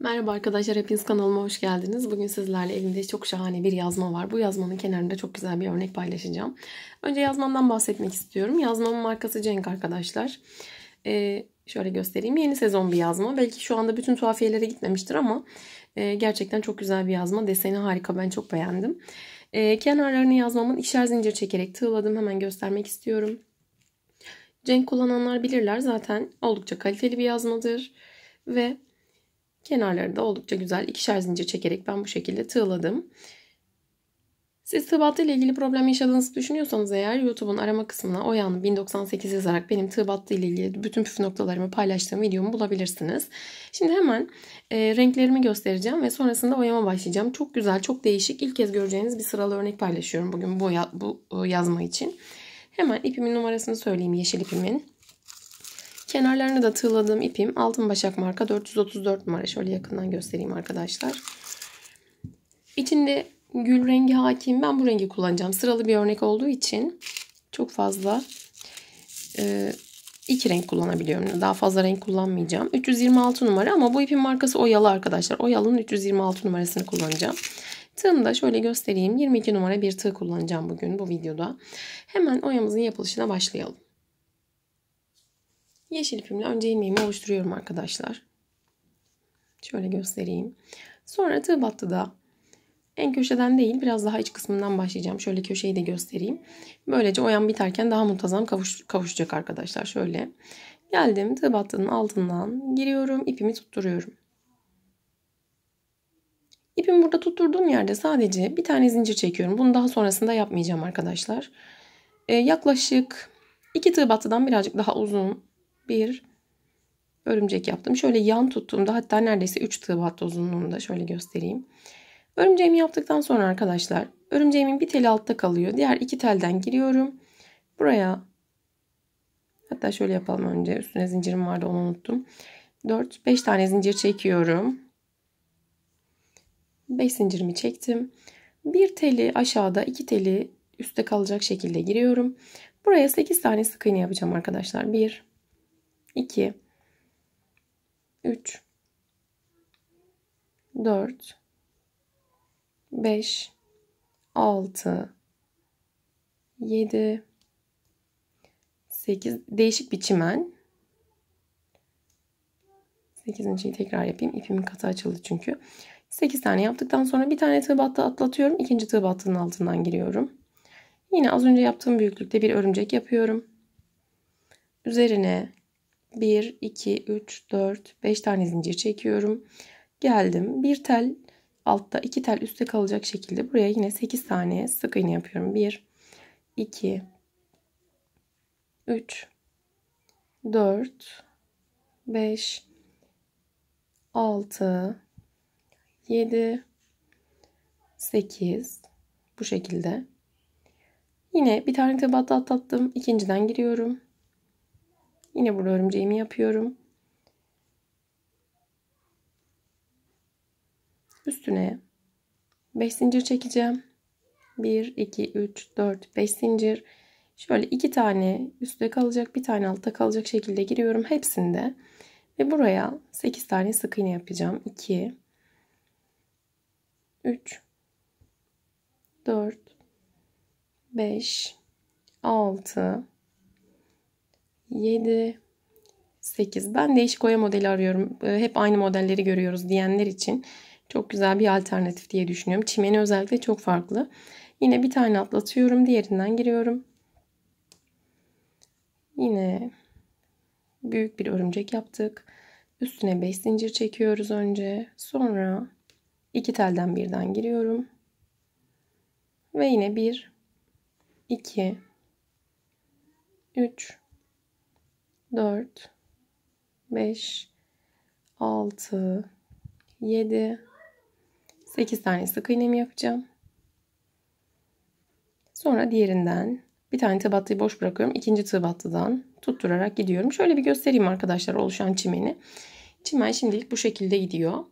Merhaba arkadaşlar, hepiniz kanalıma hoş geldiniz. Bugün sizlerle elimde çok şahane bir yazma var. Bu yazmanın kenarında çok güzel bir örnek paylaşacağım. Önce yazmamdan bahsetmek istiyorum. Yazmamın markası Cenk arkadaşlar. Ee, şöyle göstereyim. Yeni sezon bir yazma. Belki şu anda bütün tuhafiyelere gitmemiştir ama e, gerçekten çok güzel bir yazma. Deseni harika, ben çok beğendim. E, kenarlarını yazmamın ikişer zincir çekerek tığladım. Hemen göstermek istiyorum. Cenk kullananlar bilirler zaten oldukça kaliteli bir yazmadır. Ve Kenarları da oldukça güzel ikişer zincir çekerek ben bu şekilde tığladım. Siz tığ ile ilgili problem yaşadığınızı düşünüyorsanız eğer YouTube'un arama kısmına Oyan 1098 yazarak benim tığ ile ilgili bütün püf noktalarımı paylaştığım videomu bulabilirsiniz. Şimdi hemen e, renklerimi göstereceğim ve sonrasında oyama başlayacağım. Çok güzel, çok değişik, İlk kez göreceğiniz bir sıralı örnek paylaşıyorum bugün bu, ya, bu e, yazma için. Hemen ipimin numarasını söyleyeyim yeşil ipimin. Kenarlarını da tığladığım ipim altın başak marka 434 numara. Şöyle yakından göstereyim arkadaşlar. İçinde gül rengi hakim. Ben bu rengi kullanacağım. Sıralı bir örnek olduğu için çok fazla e, iki renk kullanabiliyorum. Daha fazla renk kullanmayacağım. 326 numara ama bu ipin markası Oyalı arkadaşlar. Oyalı'nın 326 numarasını kullanacağım. Tığımı da şöyle göstereyim. 22 numara bir tığ kullanacağım bugün bu videoda. Hemen oyamızın yapılışına başlayalım. Yeşil ipimle önce ilmeğimi oluşturuyorum arkadaşlar. Şöyle göstereyim. Sonra tığ battı da en köşeden değil biraz daha iç kısmından başlayacağım. Şöyle köşeyi de göstereyim. Böylece oyan biterken daha muntazam kavuş, kavuşacak arkadaşlar. Şöyle geldim tığ battının altından giriyorum ipimi tutturuyorum. İpimi burada tutturduğum yerde sadece bir tane zincir çekiyorum. Bunu daha sonrasında yapmayacağım arkadaşlar. Ee, yaklaşık iki tığ battıdan birazcık daha uzun bir örümcek yaptım. Şöyle yan tuttuğumda hatta neredeyse 3 tığ hatta uzunluğunda şöyle göstereyim. Örümceğimi yaptıktan sonra arkadaşlar örümceğimin bir teli altta kalıyor. Diğer iki telden giriyorum. Buraya hatta şöyle yapalım önce. Üstüne zincirim vardı onu unuttum. 4 5 tane zincir çekiyorum. 5 zincirimi çektim. Bir teli aşağıda, iki teli üstte kalacak şekilde giriyorum. Buraya 8 tane sık iğne yapacağım arkadaşlar. 1 2 3 4 5 6 7 8 değişik biçimen çimen 8.yi tekrar yapayım. İpimin katı açıldı çünkü. 8 tane yaptıktan sonra bir tane tığ battı atlatıyorum. ikinci tığ battığının altından giriyorum. Yine az önce yaptığım büyüklükte bir örümcek yapıyorum. Üzerine 1, 2, 3, 4, 5 tane zincir çekiyorum. Geldim. Bir tel altta, iki tel üstte kalacak şekilde buraya yine 8 tane sık iğne yapıyorum. 1, 2, 3, 4, 5, 6, 7, 8 bu şekilde. Yine bir tane tebat atlattım. İkinciden giriyorum. Yine burada örümceğimi yapıyorum. Üstüne 5 zincir çekeceğim. 1, 2, 3, 4, 5 zincir. Şöyle iki tane üstte kalacak, bir tane altta kalacak şekilde giriyorum hepsinde. Ve buraya 8 tane sık iğne yapacağım. 2, 3, 4, 5, 6, 7 8. Ben değişik oya modeli arıyorum. Ee, hep aynı modelleri görüyoruz diyenler için çok güzel bir alternatif diye düşünüyorum. Çimeni özellikle çok farklı. Yine bir tane atlatıyorum. Diğerinden giriyorum. Yine büyük bir örümcek yaptık. Üstüne 5 zincir çekiyoruz önce. Sonra iki telden birden giriyorum. Ve yine 1 2 3 4 5 6 7 8 tane sık iğnemi yapacağım. Sonra diğerinden bir tane tığ battıyı boş bırakıyorum. İkinci tığ battıdan tutturarak gidiyorum. Şöyle bir göstereyim arkadaşlar oluşan çimeni. Çimen şimdilik bu şekilde gidiyor.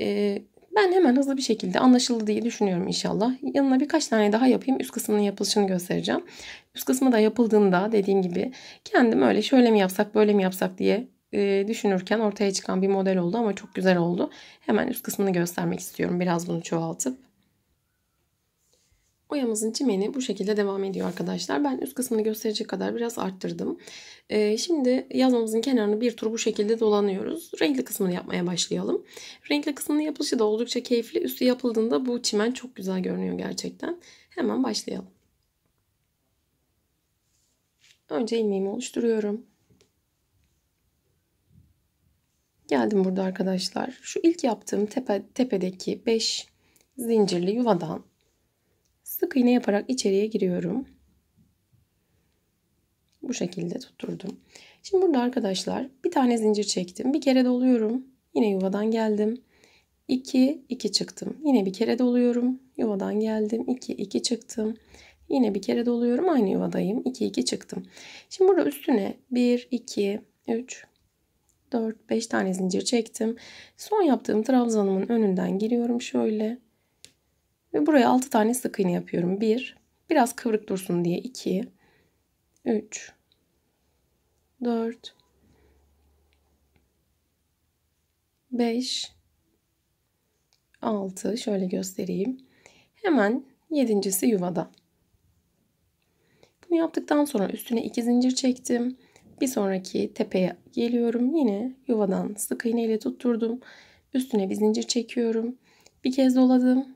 Ee, ben hemen hızlı bir şekilde anlaşıldı diye düşünüyorum inşallah. Yanına birkaç tane daha yapayım. Üst kısmının yapılışını göstereceğim. Üst kısmı da yapıldığında dediğim gibi kendim öyle şöyle mi yapsak böyle mi yapsak diye e, düşünürken ortaya çıkan bir model oldu ama çok güzel oldu. Hemen üst kısmını göstermek istiyorum biraz bunu çoğaltıp. Boyamızın çimeni bu şekilde devam ediyor arkadaşlar. Ben üst kısmını gösterecek kadar biraz arttırdım. Ee, şimdi yazmamızın kenarını bir tur bu şekilde dolanıyoruz. Renkli kısmını yapmaya başlayalım. Renkli kısmının yapılışı da oldukça keyifli. Üstü yapıldığında bu çimen çok güzel görünüyor gerçekten. Hemen başlayalım. Önce ilmeğimi oluşturuyorum. Geldim burada arkadaşlar. Şu ilk yaptığım tepe, tepedeki 5 zincirli yuvadan Sık iğne yaparak içeriye giriyorum. Bu şekilde tutturdum. Şimdi burada arkadaşlar bir tane zincir çektim. Bir kere doluyorum. Yine yuvadan geldim. 2, 2 çıktım. Yine bir kere doluyorum. Yuvadan geldim. 2, 2 çıktım. Yine bir kere doluyorum. Aynı yuvadayım. 2, 2 çıktım. Şimdi burada üstüne 1, 2, 3, 4, 5 tane zincir çektim. Son yaptığım trabzanımın önünden giriyorum şöyle. Ve buraya 6 tane sık iğne yapıyorum. 1, biraz kıvrık dursun diye 2, 3, 4, 5, 6 şöyle göstereyim. Hemen yedincisi yuvada. Bunu yaptıktan sonra üstüne 2 zincir çektim. Bir sonraki tepeye geliyorum. Yine yuvadan sık iğne ile tutturdum. Üstüne bir zincir çekiyorum. Bir kez doladım.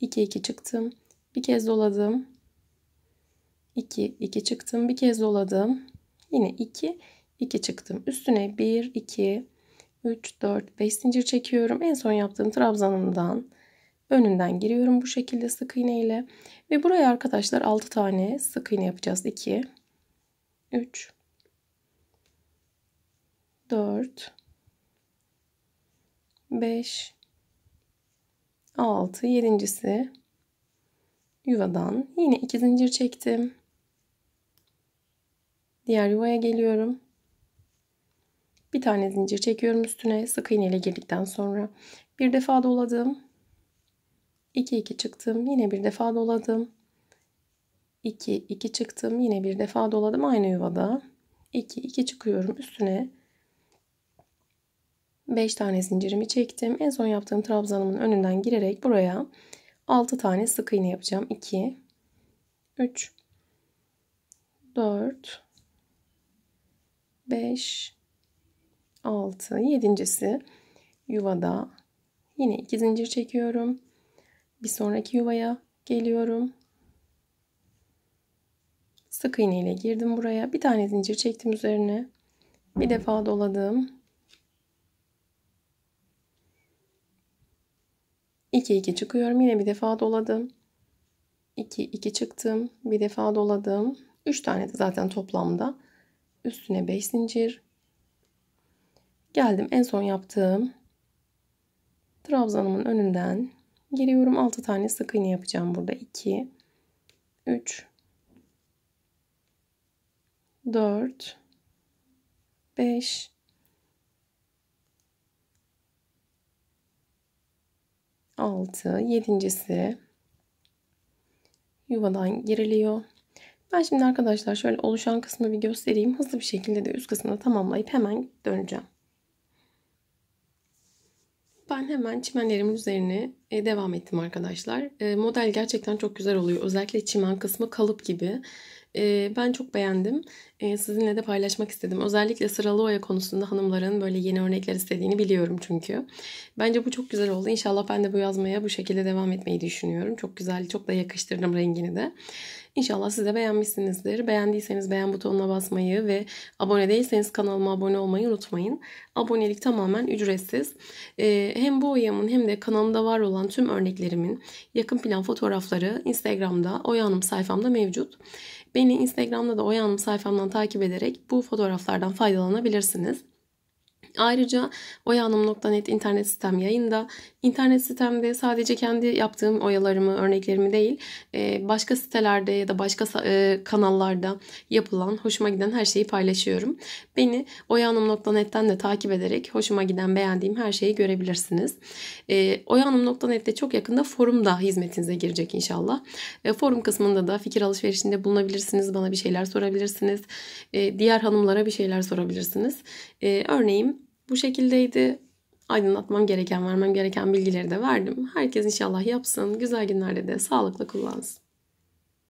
2 2 çıktım. Bir kez doladım. 2 2 çıktım. Bir kez doladım. Yine 2 2 çıktım. Üstüne 1 2 3 4 5 zincir çekiyorum. En son yaptığım trabzanımdan önünden giriyorum bu şekilde sık iğne ile ve buraya arkadaşlar 6 tane sık iğne yapacağız. 2 3 4 5 6 yedincisi yuvadan yine 2 zincir çektim. Diğer yuvaya geliyorum. Bir tane zincir çekiyorum üstüne sık iğne ile girdikten sonra. Bir defa doladım. 2 2 çıktım. Yine bir defa doladım. 2 2 çıktım. Yine bir defa doladım aynı yuvada. 2 2 çıkıyorum üstüne 5 tane zincirimi çektim. En son yaptığım trabzanımın önünden girerek buraya 6 tane sık iğne yapacağım. 2 3 4 5 6 yedincisi yuvada yine 2 zincir çekiyorum. Bir sonraki yuvaya geliyorum. Sık iğne ile girdim buraya. Bir tane zincir çektim üzerine. Bir defa doladım. 2 2 çıkıyorum. Yine bir defa doladım. 2 2 çıktım. Bir defa doladım. 3 tane de zaten toplamda. Üstüne 5 zincir. Geldim en son yaptığım trabzanımın önünden giriyorum. 6 tane sık iğne yapacağım burada. 2 3 4 5 6, yedincisi yuvadan giriliyor. Ben şimdi arkadaşlar şöyle oluşan kısmı bir göstereyim. Hızlı bir şekilde de üst kısmını tamamlayıp hemen döneceğim. Ben hemen çimenlerimin üzerine e, devam ettim arkadaşlar. E, model gerçekten çok güzel oluyor. Özellikle çimen kısmı kalıp gibi. E, ben çok beğendim. E, sizinle de paylaşmak istedim. Özellikle sıralı oya konusunda hanımların böyle yeni örnekler istediğini biliyorum çünkü. Bence bu çok güzel oldu. İnşallah ben de bu yazmaya bu şekilde devam etmeyi düşünüyorum. Çok güzel, çok da yakıştırdım rengini de. İnşallah siz de beğenmişsinizdir. Beğendiyseniz beğen butonuna basmayı ve abone değilseniz kanalıma abone olmayı unutmayın. Abonelik tamamen ücretsiz. E, hem bu oyamın hem de kanalımda var olan olan tüm örneklerimin yakın plan fotoğrafları Instagram'da Oya Hanım sayfamda mevcut. Beni Instagram'da da Oya Hanım sayfamdan takip ederek bu fotoğraflardan faydalanabilirsiniz. Ayrıca oyahanım.net internet sistem yayında. İnternet sistemde sadece kendi yaptığım oyalarımı, örneklerimi değil, e, başka sitelerde ya da başka e, kanallarda yapılan, hoşuma giden her şeyi paylaşıyorum. Beni oyahanım.net'ten de takip ederek hoşuma giden, beğendiğim her şeyi görebilirsiniz. E, oyahanım.net'te çok yakında forum da hizmetinize girecek inşallah. Forum kısmında da fikir alışverişinde bulunabilirsiniz. Bana bir şeyler sorabilirsiniz. Diğer hanımlara bir şeyler sorabilirsiniz. Örneğin bu şekildeydi. Aydınlatmam gereken, vermem gereken bilgileri de verdim. Herkes inşallah yapsın. Güzel günlerde de sağlıklı kullansın.